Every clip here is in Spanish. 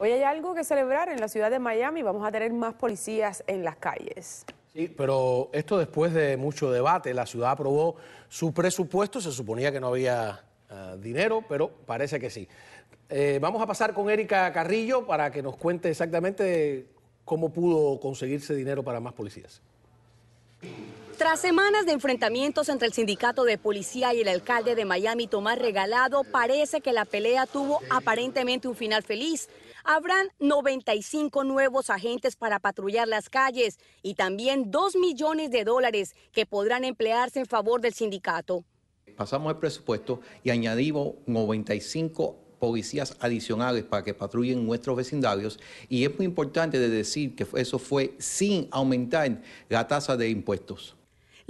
Hoy hay algo que celebrar en la ciudad de Miami, vamos a tener más policías en las calles. Sí, pero esto después de mucho debate, la ciudad aprobó su presupuesto, se suponía que no había ah, dinero, pero parece que sí. Eh, vamos a pasar con Erika Carrillo para que nos cuente exactamente cómo pudo conseguirse dinero para más policías. Tras semanas de enfrentamientos entre el sindicato de policía y el alcalde de Miami, Tomás Regalado, parece que la pelea tuvo aparentemente un final feliz. Habrán 95 nuevos agentes para patrullar las calles y también 2 millones de dólares que podrán emplearse en favor del sindicato. Pasamos el presupuesto y añadimos 95 policías adicionales para que patrullen nuestros vecindarios y es muy importante decir que eso fue sin aumentar la tasa de impuestos.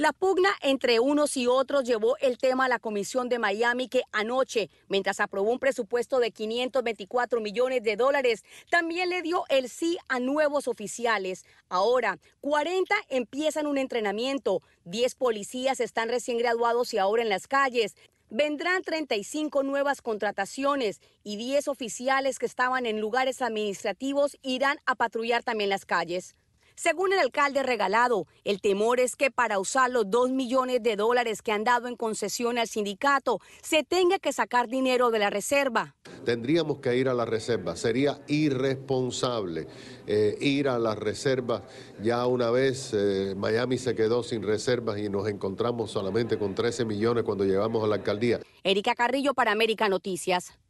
La pugna entre unos y otros llevó el tema a la Comisión de Miami que anoche, mientras aprobó un presupuesto de 524 millones de dólares, también le dio el sí a nuevos oficiales. Ahora, 40 empiezan un entrenamiento, 10 policías están recién graduados y ahora en las calles. Vendrán 35 nuevas contrataciones y 10 oficiales que estaban en lugares administrativos irán a patrullar también las calles. Según el alcalde regalado, el temor es que para usar los 2 millones de dólares que han dado en concesión al sindicato, se tenga que sacar dinero de la reserva. Tendríamos que ir a la reserva, sería irresponsable eh, ir a las reservas. Ya una vez eh, Miami se quedó sin reservas y nos encontramos solamente con 13 millones cuando llegamos a la alcaldía. Erika Carrillo para América Noticias.